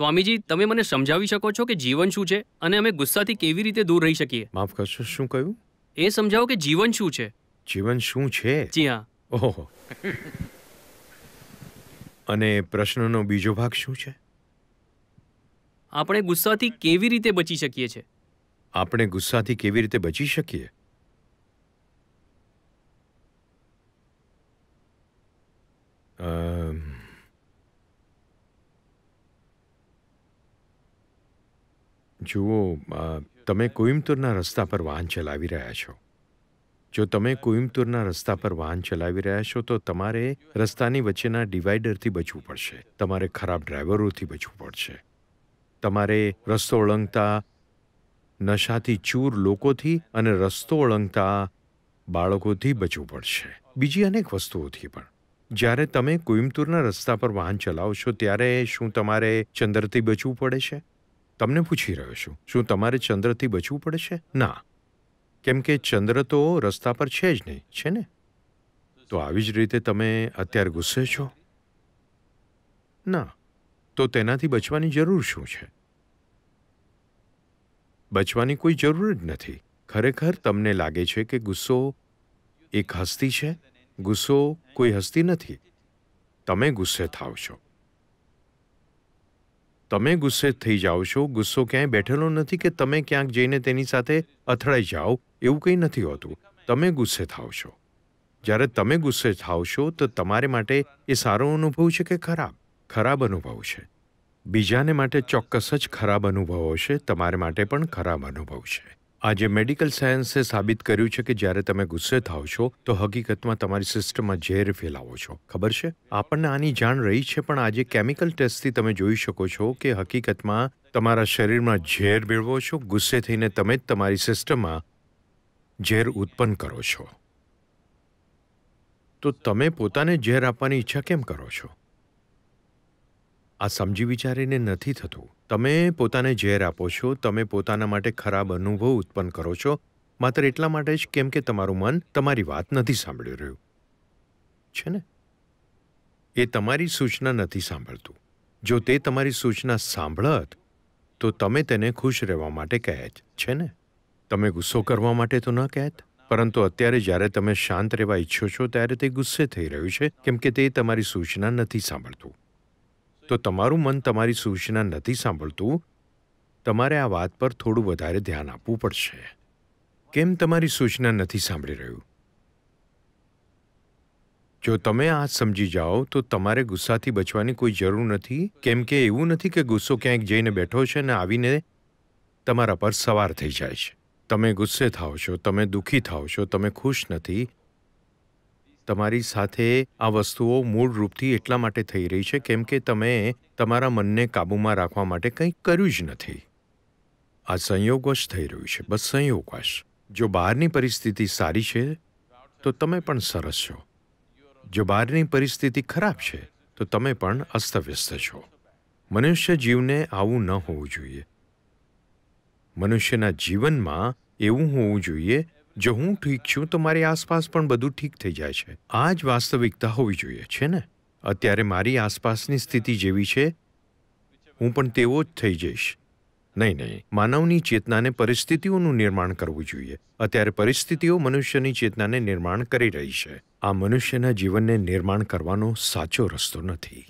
સ્વામીજી તમે મને સમજાવી શકો છો કે જીવન શું છે અને અમે ગુસ્સાથી કેવી રીતે દૂર રહી શકીએ માફ કરશો શું કહ્યું એ સમજાવો કે જીવન શું છે જીવન શું છે જી હા ઓહો અને પ્રશ્નનો બીજો ભાગ શું છે આપણે ગુસ્સાથી કેવી રીતે બચી શકીએ છીએ આપણે ગુસ્સાથી કેવી રીતે બચી શકીએ જુઓ તમે કોઇમ્બતુરના રસ્તા પર વાહન ચલાવી રહ્યા છો જો તમે કોઇમ્બતુરના રસ્તા પર વાહન ચલાવી રહ્યા છો તો તમારે રસ્તાની વચ્ચેના ડિવાઈડરથી બચવું પડશે તમારે ખરાબ ડ્રાઈવરોથી બચવું પડશે તમારે રસ્તો ઓળંગતા નશાથી ચૂર લોકોથી અને રસ્તો ઓળંગતા બાળકોથી બચવું પડશે બીજી અનેક વસ્તુઓથી પણ જ્યારે તમે કોઇમ્બતુરના રસ્તા પર વાહન ચલાવશો ત્યારે શું તમારે ચંદરથી બચવું પડે છે તમને પૂછી રહ્યો છું શું તમારે ચંદ્રથી બચવું પડે છે ના કેમ કે ચંદ્ર તો રસ્તા પર છે જ નહીં છે ને તો આવી જ રીતે તમે અત્યારે ગુસ્સે છો ના તો તેનાથી બચવાની જરૂર શું છે બચવાની કોઈ જરૂર જ નથી ખરેખર તમને લાગે છે કે ગુસ્સો એક હસ્તી છે ગુસ્સો કોઈ હસ્તી નથી તમે ગુસ્સે થાવ છો તમે ગુસ્સે થઈ જાઓ છો ગુસ્સો ક્યાંય બેઠેલો નથી કે તમે ક્યાંક જઈને તેની સાથે અથડાઈ જાઓ એવું કંઈ નથી હોતું તમે ગુસ્સે થાવ છો જ્યારે તમે ગુસ્સે થાવ છો તો તમારે માટે એ સારો અનુભવ છે કે ખરાબ ખરાબ અનુભવ છે બીજાને માટે ચોક્કસ જ ખરાબ અનુભવ હશે તમારે માટે પણ ખરાબ અનુભવ છે આજે મેડિકલ સાયન્સે સાબિત કર્યું છે કે જ્યારે તમે ગુસ્સે થાવ છો તો હકીકતમાં તમારી સિસ્ટમમાં ઝેર ફેલાવો છો ખબર છે આપણને આની જાણ રહી છે પણ આજે કેમિકલ ટેસ્ટથી તમે જોઈ શકો છો કે હકીકતમાં તમારા શરીરમાં ઝેર મેળવો છો ગુસ્સે થઈને તમે જ તમારી સિસ્ટમમાં ઝેર ઉત્પન્ન કરો છો તો તમે પોતાને ઝેર આપવાની ઈચ્છા કેમ કરો છો આ સમજી વિચારીને નથી થતું તમે પોતાને ઝેર આપો છો તમે પોતાના માટે ખરાબ અનુભવ ઉત્પન્ન કરો છો માત્ર એટલા માટે જ કેમ કે તમારું મન તમારી વાત નથી સાંભળી રહ્યું છે ને એ તમારી સૂચના નથી સાંભળતું જો તે તમારી સૂચના સાંભળત તો તમે તેને ખુશ રહેવા માટે કહેત છે ને તમે ગુસ્સો કરવા માટે તો ન કહેત પરંતુ અત્યારે જ્યારે તમે શાંત રહેવા ઈચ્છો છો ત્યારે તે ગુસ્સે થઈ રહ્યું છે કેમ કે તે તમારી સૂચના નથી સાંભળતું તો તમારું મન તમારી સૂચના નથી સાંભળતું તમારે આ વાત પર થોડું વધારે ધ્યાન આપવું પડશે કેમ તમારી સૂચના નથી સાંભળી રહ્યું જો તમે આ સમજી જાઓ તો તમારે ગુસ્સાથી બચવાની કોઈ જરૂર નથી કેમ કે એવું નથી કે ગુસ્સો ક્યાંક જઈને બેઠો છે અને આવીને તમારા પર સવાર થઈ જાય છે તમે ગુસ્સે થાવ છો તમે દુઃખી થાવ છો તમે ખુશ નથી તમારી સાથે આ વસ્તુઓ મૂળ રૂપથી એટલા માટે થઈ રહી છે કેમ કે તમે તમારા મનને કાબૂમાં રાખવા માટે કંઈ કર્યું જ નથી આ સંયોગવશ થઈ રહ્યું છે બસ સંયોગવશ જો બહારની પરિસ્થિતિ સારી છે તો તમે પણ સરસ છો જો બહારની પરિસ્થિતિ ખરાબ છે તો તમે પણ અસ્તવ્યસ્ત છો મનુષ્ય જીવને આવું ન હોવું જોઈએ મનુષ્યના જીવનમાં એવું હોવું જોઈએ જો હું ઠીક છું તો મારી આસપાસ પણ બધું ઠીક થઈ જાય છે આ જ વાસ્તવિકતા હોવી જોઈએ છે ને અત્યારે મારી આસપાસની સ્થિતિ જેવી છે હું પણ તેવો જ થઈ જઈશ નહીં નહીં માનવની ચેતનાને પરિસ્થિતિઓનું નિર્માણ કરવું જોઈએ અત્યારે પરિસ્થિતિઓ મનુષ્યની ચેતનાને નિર્માણ કરી રહી છે આ મનુષ્યના જીવનને નિર્માણ કરવાનો સાચો રસ્તો નથી